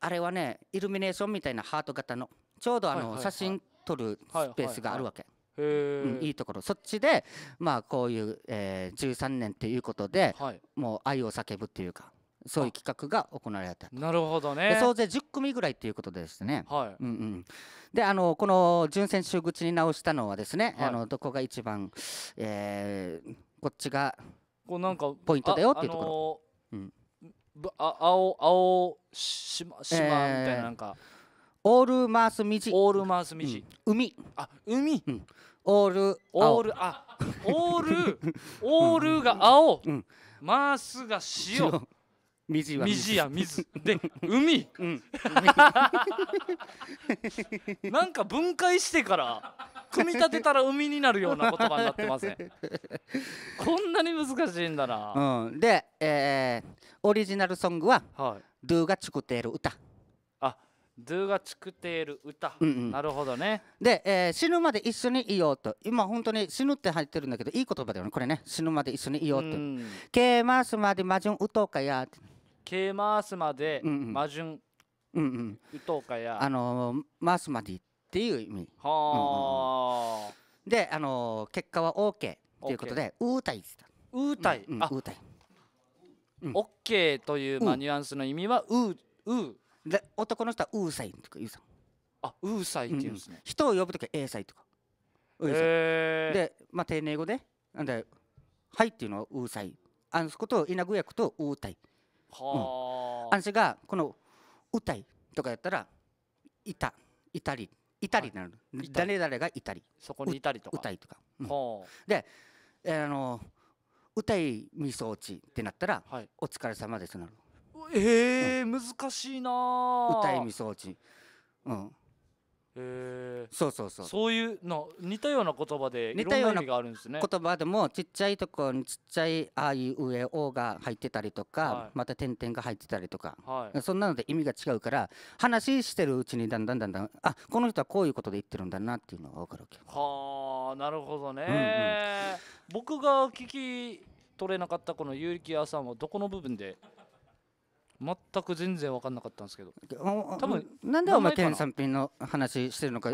あれはねイルミネーションみたいなハート型のちょうどあの写真撮るスペースがあるわけ、うん、いいところそっちでまあこういう、えー、13年っていうことで、はい、もう愛を叫ぶっていうかそういう企画が行われたなるほどね総勢10組ぐらいということでですね、はいうんうん、であのこの準選手口に直したのはですね、はい、あのどこが一番、えー、こっちがこうなんかポイントだよっていうところ、あ、あのー、うん、あ青青島島みたいななんか、えーオールマースミジ。オールマースミジ。うん、海。あ、海。うん、オール。オール。あ、オール。オールが青。うん、マースが塩。水は水や水で海、うん、[laughs] なんか分解してから組み立てたら海になるような言葉になってません [laughs] こんなに難しいんだな、うん、で、えー、オリジナルソングは「はい、ドゥが作っている歌」あドゥが作っている歌、うんうん、なるほどねで、えー、死ぬまで一緒にいようと今本当に死ぬって入ってるんだけどいい言葉だよねこれね死ぬまで一緒にいようと「ケーマースまで魔人打とうかや」ってケーマースまで魔順うんうん、とかやあのマースまでっていう意味はあ、であの結果は OK ということで、ウータイって言ったウータイ、うんうー OK というまあニュアンスの意味はウーウーで男の人はウーサイとか言うさあウーサイって言うんですね、う人を呼ぶ時はエーサイとかウえでまあ丁寧語でなんではいっていうのはウーサイあのことを稲語訳とウータイはあ、うん、私がこの歌いとかやったらいたいたりいたりなる、はい、誰々がいたりそこにいたりとか歌いとか、うん、で、えー、あの歌いみそ落ちってなったら、はい、お疲れ様ですなるえー、うん、難しいな歌いみそ落ちうんそうそうそうそういうの似たような言葉で似たような意味があるんですね言葉でもちっちゃいとこにちっちゃい「あいうえお」が入ってたりとか、はい、また点々が入ってたりとか、はい、そんなので意味が違うから話してるうちにだんだんだんだんあこの人はこういうことで言ってるんだなっていうのが分かるわけはあなるほどね、うんうん、僕が聞き取れなかったこの結城屋さんはどこの部分で全く全然分かんなかったんですけど多分なんでお前ケ産品の話してるのか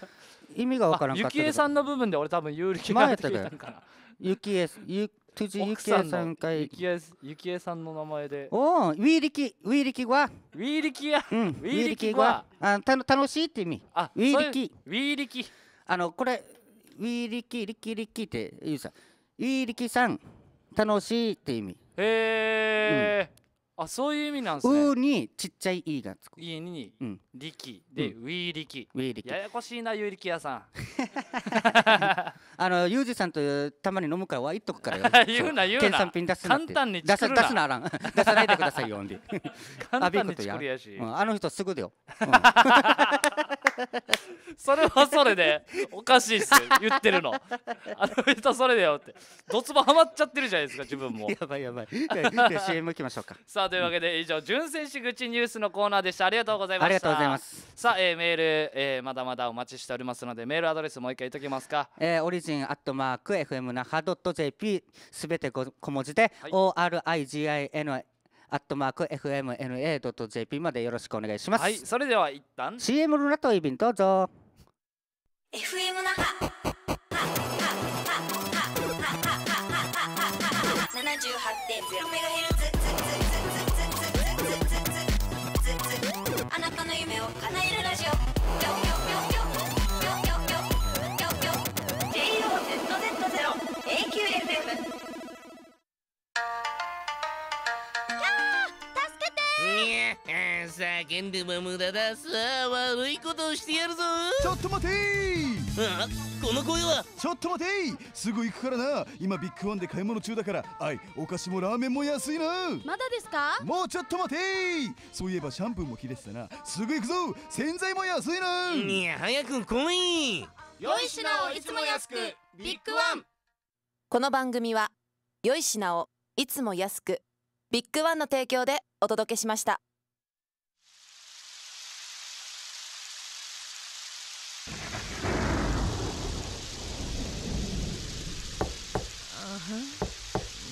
[laughs] 意味が分からんかったゆきえさんの部分で俺多分有利気が出てきたからゆきえゆ藤ゆきえさんかゆきえゆきえさんの名前でおおウィーリキウィーリキはウィーリキや、うん、ウィーリキはあた楽しいって意味あウィーリキウィーリキあのこれウィーリキリキリキって言うさウィーリキさん楽しいって意味へえ、あそういう意味なんですねうにちっちゃいいがつく家にうん力で、うんウィー力ウィー力ややこしいな有力屋さん [laughs] あのユージさんとたまに飲むからわいっとくからよ [laughs] 言うな言うな検査品出すな簡単に出さ出すなあらん [laughs] 出さないでくださいよんで簡単に作やし、あの人すぐだよ、[laughs] うん、それはそれでおかしいっす言ってるのあの人それだよってドツボハマっちゃってるじゃないですか自分もやばいやばい CM いきましょうかさあというわけで以上純正し口ニュースのコーナーでしたありがとうございましたありがとうございますさあ、えー、メール、えー、まだまだお待ちしておりますのでメールアドレスもう一回言っときますか、えー、オリジ人アットマーク FM 那覇 .jp すべて小文字で、はい、ORIGIN アットマーク FMNA.jp までよろしくお願いします。はい、それでは一旦 CM ルナとイビンどうぞ。FM 那覇78.0メガヘル叫んでも無駄ださあ悪いことをしてやるぞちょっと待てこの声はちょっと待てすぐ行くからな今ビッグワンで買い物中だからあいお菓子もラーメンも安いなまだですかもうちょっと待てそういえばシャンプーも切れてたなすぐ行くぞ洗剤も安いないや早く来い良い品をいつも安くビッグワンこの番組は良い品をいつも安くビッグワンの提供でお届けしました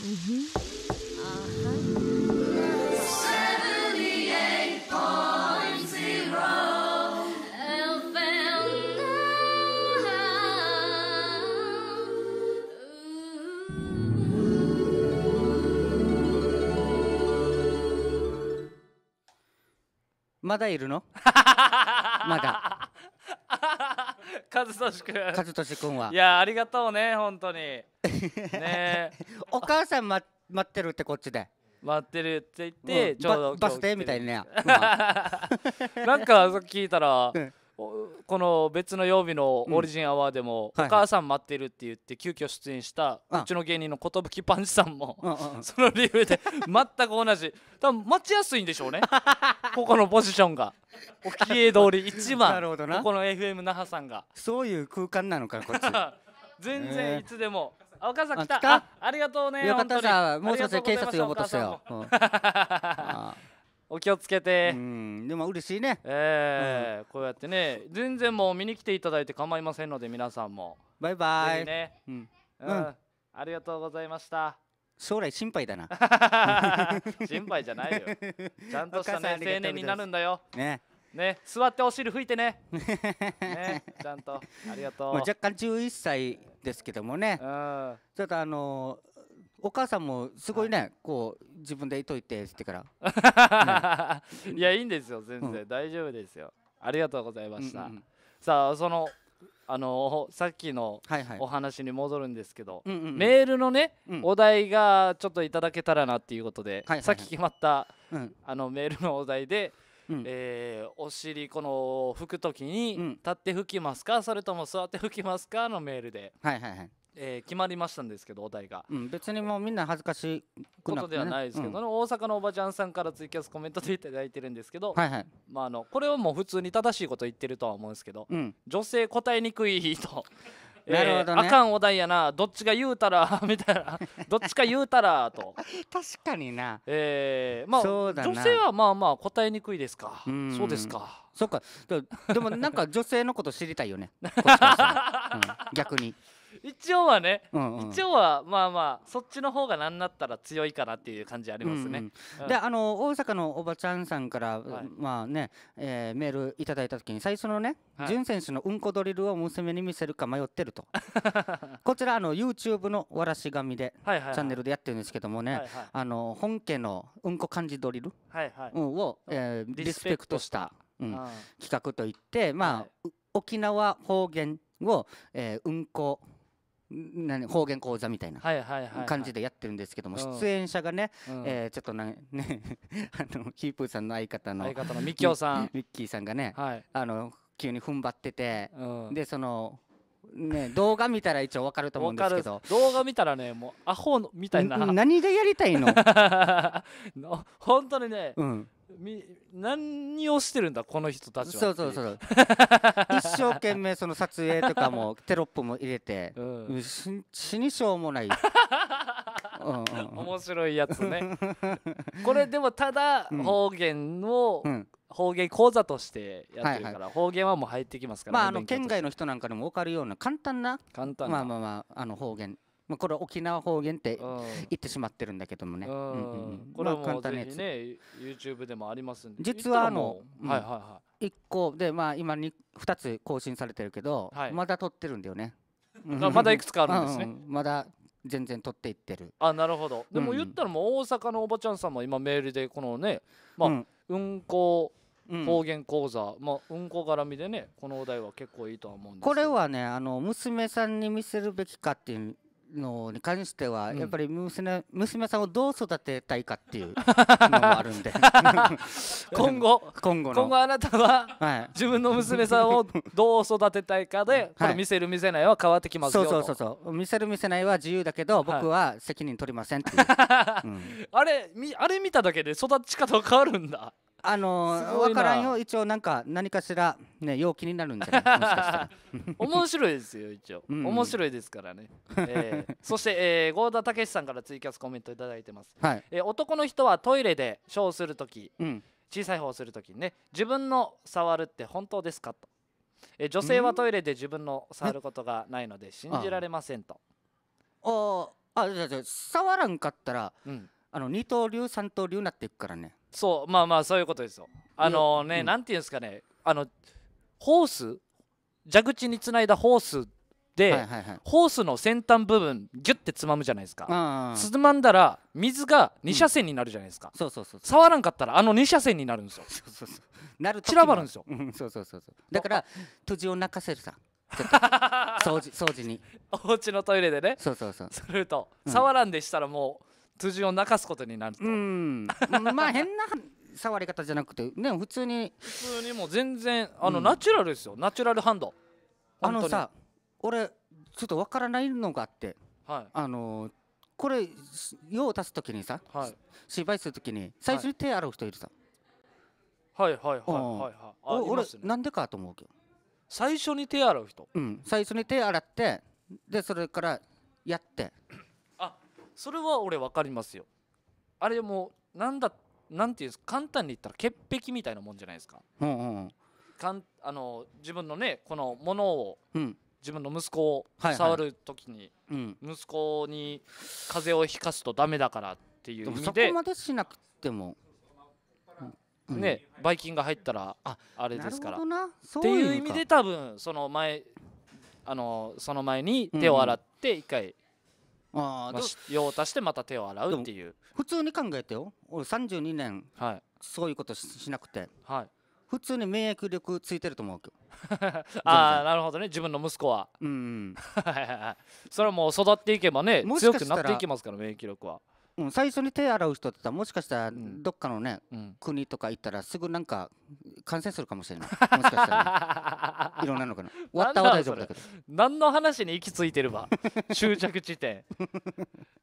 mm hmm. まだいるの [laughs] まだ和俊君和俊君はいやありがとうね本当にね [laughs] お母さん、ま、待ってるってこっちで待ってるって言って、うん、ちょうどバス停みたいにね、[laughs] なんか聞いたら、うんこの別の曜日のオリジンアワーでも「お母さん待ってる」って言って急遽出演したうちの芸人の寿パンチさんもその理由で全く同じ多分待ちやすいんでしょうね [laughs] ここのポジションが沖江通り一番ここの FM 那覇さんがそういう空間なのかこっち [laughs] 全然いつでも、えー、お母さん来たありがとうねよかったさもうちょっと警察呼ぼうとしたよ [laughs] お気をつけてでも嬉しいねええーうん、こうやってね全然もう見に来ていただいて構いませんので皆さんもバイバイ、ね、うん、うんうん、ありがとうございました将来心配だな [laughs] 心配じゃないよちゃんとしたね青年になるんだよねね、座ってお尻拭いてね。ね、ちゃんと。ありがとう。まあ、若干11歳ですけどもね。うん。ちょっとあのーお母さんもすごいね、はい、こう自分でいといてって言ってから、ね、[laughs] いやいいんですよ全然、うん、大丈夫ですよありがとうございました、うんうんさあそのあのさっきのお話に戻るんですけど、はいはいメールのね、うん、お題がちょっといただけたらなっていうことで、はいはいはい、さっき決まった、うん、あのメールのお題で、うん、えー、お尻この拭く時に立って拭きますか、それとも座って拭きますかのメールで、はいはいはい、えー、決まりましたんですけどお題が、うん、別にもうみんな恥ずかしくな、ね、ことではないですけど、うん、大阪のおばちゃんさんからツイキャスコメントで頂いてるんですけど、まあ、あのこれはもう普通に正しいこと言ってるとは思うんですけど、うん、女性答えにくい人えー、[laughs] なるほど、ね、あかんお題やなどっちが言うたらみたいな [laughs] どっちか言うたらと確かになえー、まあ女性はまあまあ答えにくいですかそうですかそっかでもなんか女性のこと知りたいよね、[laughs] うん、逆に一応はね、うんうん、一応はまあまあそっちの方が何なったら強いかなっていう感じありますね。であの大阪のおばちゃんさんから、はい、まあね、えー、メールいただいた時に最初のね、はい、選手のうんこドリルを娘に見せるか迷ってると [laughs] こちらあの YouTube のわらし紙で、チャンネルでやってるんですけどもね、はいはい、あの本家のうんこ漢字ドリル、はいはい、を、えー、リスペクトした、うん、企画といってまあ、はい、沖縄方言を、えー、うんこ何方言講座みたいな感じでやってるんですけども出演者がね、えちょっとね [laughs] あのヒープーさんの相方のミッキーさんがね、あの急に踏ん張ってて、でそのね、動画見たら一応分かると思うんですけど動画見たらねもうアホみたいな何がやりたいの [laughs] 本当にね、うん、み何をしてるんだこの人たちはそうそうそう [laughs] 一生懸命その撮影とかもテロップも入れて、うん、死にしょうもない [laughs] うんうん、面白いやつね [laughs] これでもただ方言を、うん、方言講座としてやってるから、はいはい、方言はもう入ってきますから、ね、まああの県外の人なんかでも分かるような簡単な簡単まあまあまああの方言まあ、これ沖縄方言って言ってしまってるんだけどもね、うんうん、これはもうぜね YouTube でもありますんで実はあの、うん、はいはいはい1個でまあ今に2つ更新されてるけど、はい、まだ撮ってるんだよね [laughs] まだいくつかあるんですね、うんうん、まだ全然取っていってるあなるほどでも言ったらもう大阪のおばちゃんさんも今メールでこのねまあ、うん、運行方言講座、うん、まあ、うんこ絡みでねこのお題は結構いいとは思うんですこれはねあの娘さんに見せるべきかっていうのに関しては、やっぱり娘,、娘さんをどう育てたいかっていうのもあるんで [laughs] [laughs] 今後今後今後あなたは、自分の娘さんをどう育てたいかで、見せる見せないは変わってきますよそうそうそうそう見せる見せないは自由だけど僕は責任取りませんっていう、は [laughs] いうん、あれみあれ見ただけで育ち方変わるんだあのー、分からんよ一応なんか何かしらね陽気になるんじゃない [laughs] もしかしたら面白いですよ一応、うん、面白いですからね、えー、[laughs] そして、えー、郷田武さんからツイキャスコメント頂いてます、はい、えー、男の人はトイレでショーする時、うん、小さい方をする時にね自分の触るって本当ですかと、えー、女性はトイレで自分の触ることがないので信じられませんと、あああゃあじゃあ触らんかったら、うん、あの二刀流三刀流なっていくからねそうまあまあそういうことですよあのね、うん、なんていうんですかねあのホース蛇口につないだホースで、はいはいはい、ホースの先端部分ギュッてつまむじゃないですかつまんだら水が2車線になるじゃないですか、うん、そうそうそう触らんかったらあの2車線になるんですよそうそうそうなる散らばるんですよ、そうそうそうそうだから土地を泣かせるさ [laughs] 掃除掃除にお家のトイレでねそうそうそうすると、うん、触らんでしたらもう辻を泣かすことになると、うん、まあ変な触り方じゃなくてね普通に普通にもう全然あの、ナチュラルですよナチュラルハンドあのさ俺ちょっとわからないのがあって、はい、あのこれ用を足す時にさ、はい、芝居する時に最初に手洗う人いるさ、はい、はいはいはいはいはい、なんでかと思うけど最初に手洗う人うん最初に手洗ってでそれからやってそれは俺分かりますよあれもなんだなんていうんですか簡単に言ったら潔癖みたいなもんじゃないですか,、うんうんうん、かんあの自分のねこのものを、うん自分の息子を触る時に、はいはい息子に風邪をひかすとダメだからっていう意味ででそこまでしなくても、うん、ねばい菌が入ったらあれですからっていう意味で多分その前あのその前に手を洗って一回あ用を足してまた手を洗うっていう普通に考えてよ俺32年、はい、そういうことしなくて、はい、普通に免疫力ついてると思うけど [laughs] ああなるほどね自分の息子はうん、それはもう育っていけばね強くなっていきますから免疫力はうん、最初に手洗う人ってもしかしたらどっかのね、うん、国とか行ったらすぐなんか感染するかもしれない [laughs] もしかしたら、ね、いろんなのかな [laughs] 終わったは大丈夫だけど何の話に行き着いてるわ [laughs] 終着地点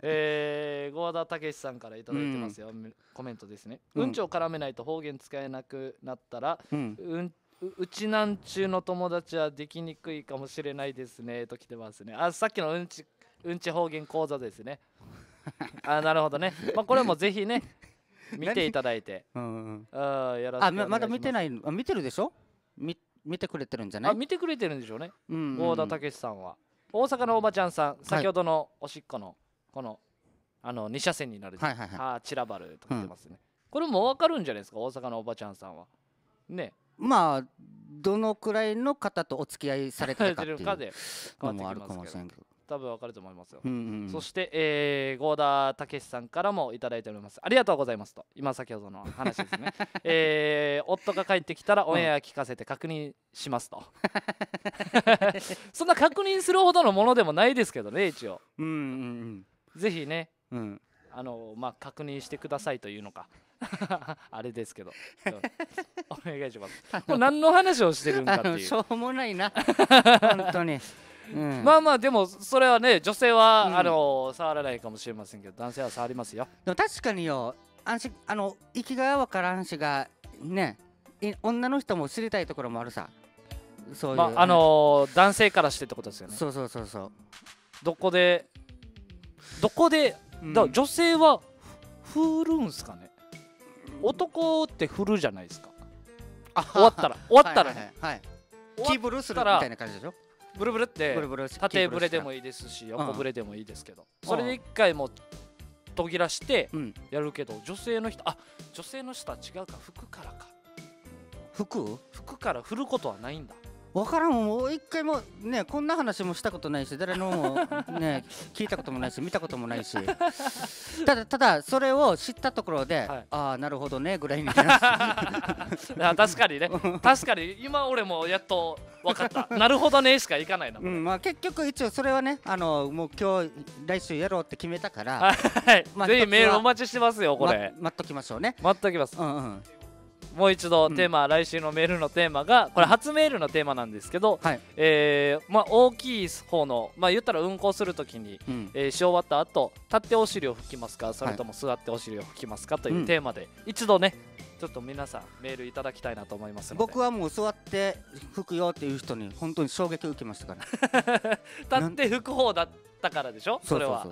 ええー、郷田武さんから頂いてますよ、うん、コメントですね、うん、うんちを絡めないと方言使えなくなったら、うん、ううちなんちゅうの友達はできにくいかもしれないですねと来てますねあさっきのうんちうんち方言講座ですね [laughs] あなるほどね、まあ、これもぜひね見ていただいて、[laughs] うんうん、あやらあまだ見てないあ見てるでしょ見見てくれてるんじゃないあ見てくれてるんでしょうね大、うんうん、田武さんは大阪のおばちゃんさん先ほどのおしっこのこのあの2車線になる、はいはいはい、あ散らばると言ってますね、うん、これも分かるんじゃないですか大阪のおばちゃんさんはねまあどのくらいの方とお付き合いされてるかっていう [laughs] のもあるかもしれんけど多分わかると思いますよ、うんうん、そして、えー、合田武さんからも頂いておりますありがとうございますと今先ほどの話ですね、[laughs] えー、夫が帰ってきたらオンエア聞かせて確認しますと [laughs] そんな確認するほどのものでもないですけどね一応、うんうんうん、ぜひね、うん、あのまあ、確認してくださいというのか [laughs] あれですけどお願いします。これ何の話をしてるんだっていう。しょうもないな。本当に。まあまあでもそれはね女性は、うん、あの触らないかもしれませんけど男性は触りますよでも確かによあんしあの生きがいわからんしがね女の人も知りたいところもあるさそういう、まあ、あのー、男性からしてってことですよねそうそうそうそうどこでどこで、うん、だ女性は振るんすかね男って振るじゃないですか終わったら終わったらね、はいはいはい、キーブルするみたいな感じでしょブルブルって縦ブレでもいいですし横ブレでもいいですけど、それで一回も途切らしてやるけど、女性の人あ女性の人は違うか服からか服服から振ることはないんだ分からんもう一回もねこんな話もしたことないし誰のもね [laughs] 聞いたこともないし見たこともないし [laughs] ただただそれを知ったところで、はい、ああなるほどねぐらいに [laughs] 確かにね確かに今俺もやっと分かったなるほどねしかいかないな、うん、まあ、結局一応それはねあのもう今日来週やろうって決めたから、はいまあ、ぜひメールお待ちしてますよこれ、ま、待っときましょうね待っときます、うんうんもう一度テーマ、うん、来週のメールのテーマがこれ初メールのテーマなんですけど、はい、えー、まあ、大きい方の、まあ、言ったら運行するときに、うん、えー、し終わった後立ってお尻を拭きますかそれとも座ってお尻を拭きますかというテーマで、一度ねちょっと皆さんメールいただきたいなと思います僕はもう座って拭くよっていう人に本当に衝撃を受けましたから [laughs] 立って拭く方だったからでしょそれは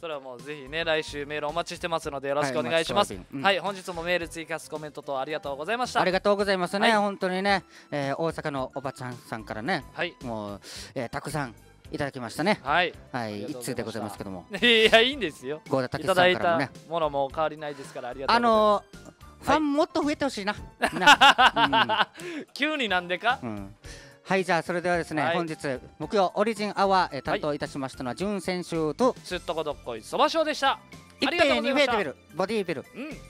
それはもうぜひね来週メールお待ちしてますのでよろしくお願いします、はい、うん、はい、本日もメール追加すコメントとありがとうございましたありがとうございますね、はい、本当にね、えー、大阪のおばちゃんさんからね、はい、もう、えー、たくさんいただきましたね。はい。はい、一通でございますけども。[laughs] いや、いいんですよ。いただいたものも変わりないですから、ありがとうござあのー、ファンもっと増えてほしいな。[laughs] 急になんでか、はいじゃあそれではですね、はい、本日木曜オリジンアワー、え担当いたしましたのは潤、はい、選手とすっとこどっこいそばしょうでした。一平二平デビルボディービル。うん